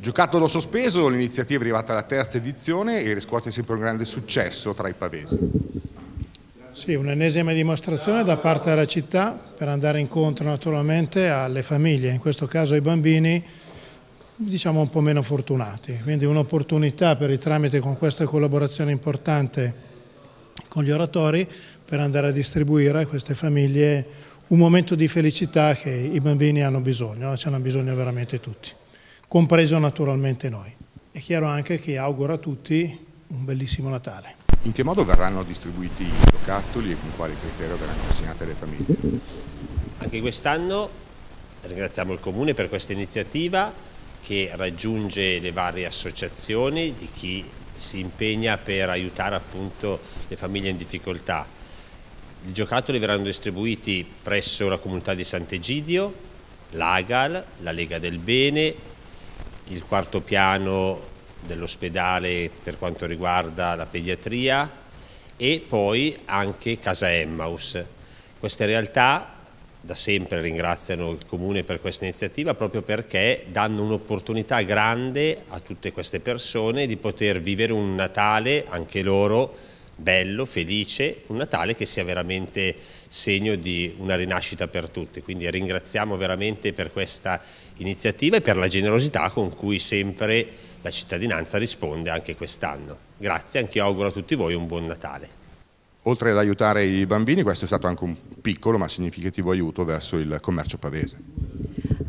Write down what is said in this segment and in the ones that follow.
Giocato lo sospeso, l'iniziativa è arrivata alla terza edizione e riscuote sempre un grande successo tra i pavesi. Sì, un'ennesima dimostrazione da parte della città per andare incontro naturalmente alle famiglie, in questo caso ai bambini diciamo un po' meno fortunati, quindi un'opportunità per il tramite con questa collaborazione importante con gli oratori per andare a distribuire a queste famiglie un momento di felicità che i bambini hanno bisogno, ce n'hanno bisogno veramente tutti compreso naturalmente noi. È chiaro anche che auguro a tutti un bellissimo Natale. In che modo verranno distribuiti i giocattoli e con quale criterio verranno assegnate le famiglie? Anche quest'anno ringraziamo il Comune per questa iniziativa che raggiunge le varie associazioni di chi si impegna per aiutare appunto le famiglie in difficoltà. I giocattoli verranno distribuiti presso la comunità di Sant'Egidio, l'AGAL, la Lega del Bene, il quarto piano dell'ospedale per quanto riguarda la pediatria e poi anche Casa Emmaus. Queste realtà da sempre ringraziano il Comune per questa iniziativa proprio perché danno un'opportunità grande a tutte queste persone di poter vivere un Natale, anche loro, bello, felice, un Natale che sia veramente segno di una rinascita per tutti. Quindi ringraziamo veramente per questa iniziativa e per la generosità con cui sempre la cittadinanza risponde anche quest'anno. Grazie, anche io auguro a tutti voi un buon Natale. Oltre ad aiutare i bambini, questo è stato anche un piccolo ma significativo aiuto verso il commercio pavese.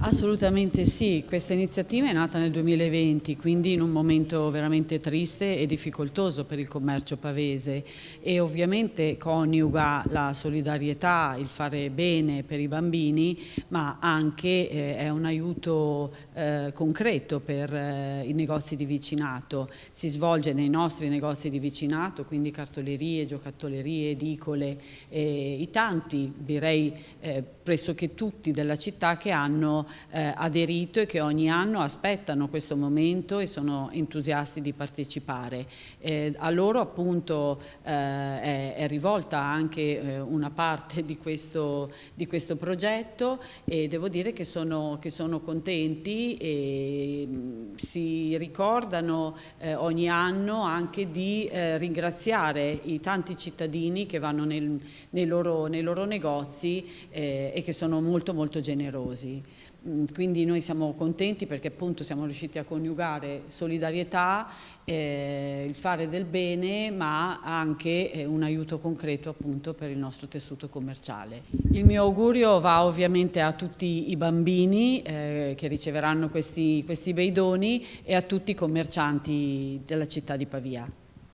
Assolutamente sì, questa iniziativa è nata nel 2020, quindi in un momento veramente triste e difficoltoso per il commercio pavese e ovviamente coniuga la solidarietà, il fare bene per i bambini, ma anche eh, è un aiuto eh, concreto per eh, i negozi di vicinato. Si svolge nei nostri negozi di vicinato, quindi cartolerie, giocattolerie, edicole, i tanti, direi eh, pressoché tutti della città che hanno eh, aderito e che ogni anno aspettano questo momento e sono entusiasti di partecipare. Eh, a loro appunto eh, è, è, rivolta anche eh, una parte di questo, di questo progetto e devo dire che sono, che sono contenti e si ricordano eh, ogni anno anche di eh, ringraziare i tanti cittadini che vanno nel, nei, loro, nei, loro, negozi eh, e che sono molto molto generosi. Mm, quindi noi siamo contenti perché appunto siamo riusciti a coniugare solidarietà, eh, il fare del bene ma anche eh, un aiuto concreto appunto per il nostro tessuto commerciale. Il mio augurio va ovviamente a tutti i bambini eh, che riceveranno questi, questi bei doni e a tutti i commercianti della città di Pavia.